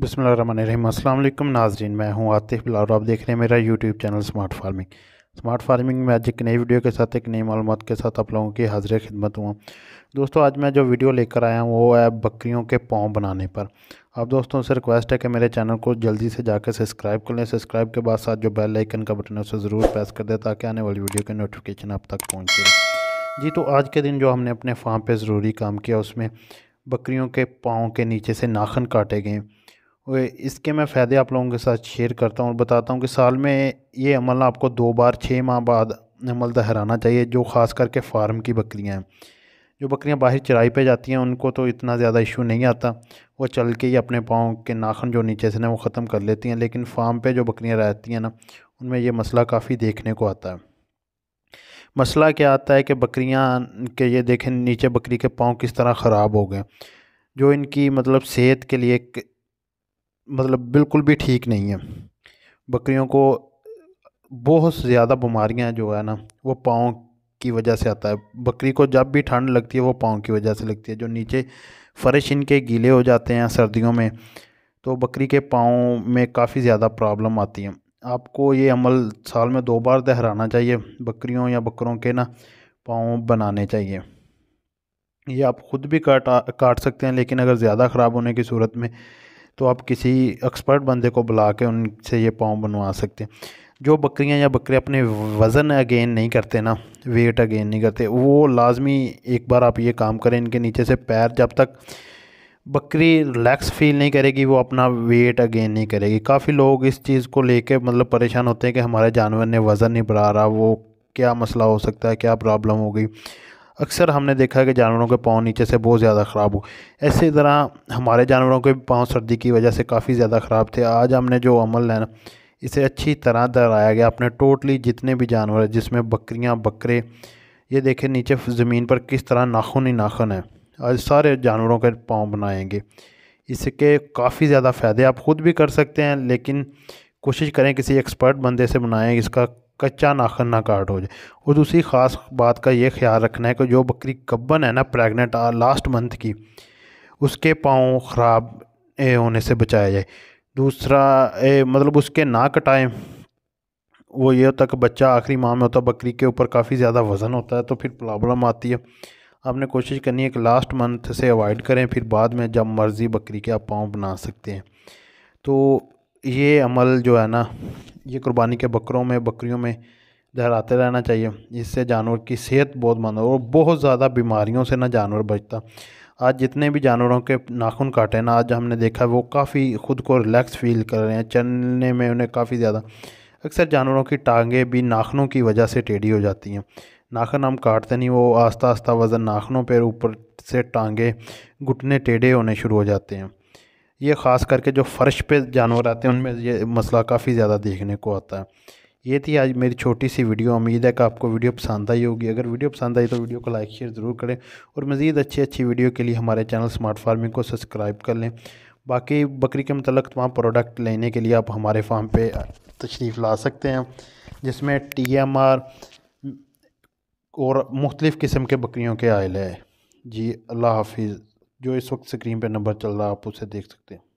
बसमिल नाजरीन मैं हूं आतिफ बिला और आप देख रहे हैं मेरा YouTube channel smart farming smart farming में आज एक नई वीडियो के साथ एक नई मालूम के साथ आप लोगों की हाजिर खिदमत हुआ दोस्तों आज मैं जो वीडियो लेकर आया हूँ वो है बकरियों के पाँव बनाने पर आप दोस्तों से रिक्वेस्ट है कि मेरे चैनल को जल्दी से जाकर सब्सक्राइब कर लें सब्सक्राइब के बाद साथ जो बेल आइकन का बटन है उसे ज़रूर प्रेस कर दें ताकि आने वाली वीडियो की नोटिफिकेशन आप तक पहुँचे जी तो आज के दिन जो हमने अपने फार्म पर ज़रूरी काम किया उसमें बकरियों के पाँव के नीचे से नाखन काटे गए इसके मैं फ़ायदे आप लोगों के साथ शेयर करता हूँ और बताता हूँ कि साल में ये अमल आपको दो बार छः माह बाद अमल दहराना चाहिए जो ख़ास करके फार्म की बकरियाँ हैं जो बकरियाँ बाहर चराई पे जाती हैं उनको तो इतना ज़्यादा इशू नहीं आता वो चल के ही अपने पाँव के नाखन जो नीचे से ना वो ख़त्म कर लेती हैं लेकिन फार्म पर जो बकरियाँ रहती हैं ना उनमें ये मसला काफ़ी देखने को आता है मसला क्या आता है कि बकरियाँ के ये देखें नीचे बकरी के पाँव किस तरह ख़राब हो गए जो इनकी मतलब सेहत के लिए मतलब बिल्कुल भी ठीक नहीं है बकरियों को बहुत ज़्यादा बीमारियां जो है ना वो पाँव की वजह से आता है बकरी को जब भी ठंड लगती है वो पाँव की वजह से लगती है जो नीचे फर्श इनके गीले हो जाते हैं सर्दियों में तो बकरी के पाँव में काफ़ी ज़्यादा प्रॉब्लम आती है आपको ये अमल साल में दो बार दहराना चाहिए बकरियों या बकरों के ना पाँव बनाने चाहिए ये आप ख़ुद भी काट काट सकते हैं लेकिन अगर ज़्यादा ख़राब होने की सूरत में तो आप किसी एक्सपर्ट बंदे को बुला के उनसे ये पाँव बनवा सकते जो बकरियां या बकरे अपने वज़न अगेन नहीं करते ना वेट अगेन नहीं करते वो लाजमी एक बार आप ये काम करें इनके नीचे से पैर जब तक बकरी रिलैक्स फील नहीं करेगी वो अपना वेट अगेन नहीं करेगी काफ़ी लोग इस चीज़ को लेके मतलब परेशान होते हैं कि हमारे जानवर ने वज़न नहीं बढ़ा रहा वो क्या मसला हो सकता है क्या प्रॉब्लम हो गई अक्सर हमने देखा है कि जानवरों के पाँव नीचे से बहुत ज़्यादा ख़राब हो ऐसे तरह हमारे जानवरों के पाँव सर्दी की वजह से काफ़ी ज़्यादा ख़राब थे आज हमने जो अमल है ना इसे अच्छी तरह दहराया गया अपने टोटली जितने भी जानवर हैं जिसमें बकरियाँ बकरे ये देखें नीचे ज़मीन पर किस तरह नाखून ही नाखून है आज सारे जानवरों के पाँव बनाएंगे इसके काफ़ी ज़्यादा फ़ायदे आप ख़ुद भी कर सकते हैं लेकिन कोशिश करें किसी एक्सपर्ट बंदे से बनाएं इसका कच्चा नाखन ना काट हो जाए और दूसरी ख़ास बात का ये ख्याल रखना है कि जो बकरी कब्बन है ना प्रेगनेंट लास्ट मंथ की उसके पाँव ख़राब होने से बचाया जाए दूसरा ए, मतलब उसके ना कटाएं वो ये होता कि बच्चा आखिरी माह में होता है बकरी के ऊपर काफ़ी ज़्यादा वज़न होता है तो फिर प्रॉब्लम आती है आपने कोशिश करनी है कि लास्ट मंथ से अवॉइड करें फिर बाद में जब मर्ज़ी बकरी के आप पाँव बना सकते हैं तो ये अमल जो है ना ये कुर्बानी के बकरों में बकरियों में दहराते रहना चाहिए इससे जानवर की सेहत बहुत मंद और बहुत ज़्यादा बीमारियों से ना जानवर बचता आज जितने भी जानवरों के नाखून काटे ना आज हमने देखा वो काफ़ी ख़ुद को रिलैक्स फील कर रहे हैं चलने में उन्हें काफ़ी ज़्यादा अक्सर जानवरों की टांगें भी नाखनों की वजह से टेढ़ी हो जाती हैं नाखन हम काटते नहीं वो आस्ता आस्ता वज़न नाखनों पर ऊपर से टांगे घुटने टेढ़े होने शुरू हो जाते हैं ये ख़ास करके जो फ़र्श पे जानवर आते हैं उनमें ये मसला काफ़ी ज़्यादा देखने को आता है ये थी आज मेरी छोटी सी वीडियो उम्मीद है कि आपको वीडियो पसंद आई होगी अगर वीडियो पसंद आई तो वीडियो को लाइक शेयर ज़रूर करें और मज़ीद अच्छी अच्छी वीडियो के लिए हमारे चैनल स्मार्ट फार्मिंग को सब्सक्राइब कर लें बाकी बकरी के मतलब तमाम प्रोडक्ट लेने के लिए आप हमारे फार्म पर तशरीफ़ ला सकते हैं जिसमें टी एम आर और मुख्तलिफ़ किस्म के बकरियों के आयल है जी अल्लाह हाफिज़ जो इस वक्त स्क्रीन पर नंबर चल रहा है आप उसे देख सकते हैं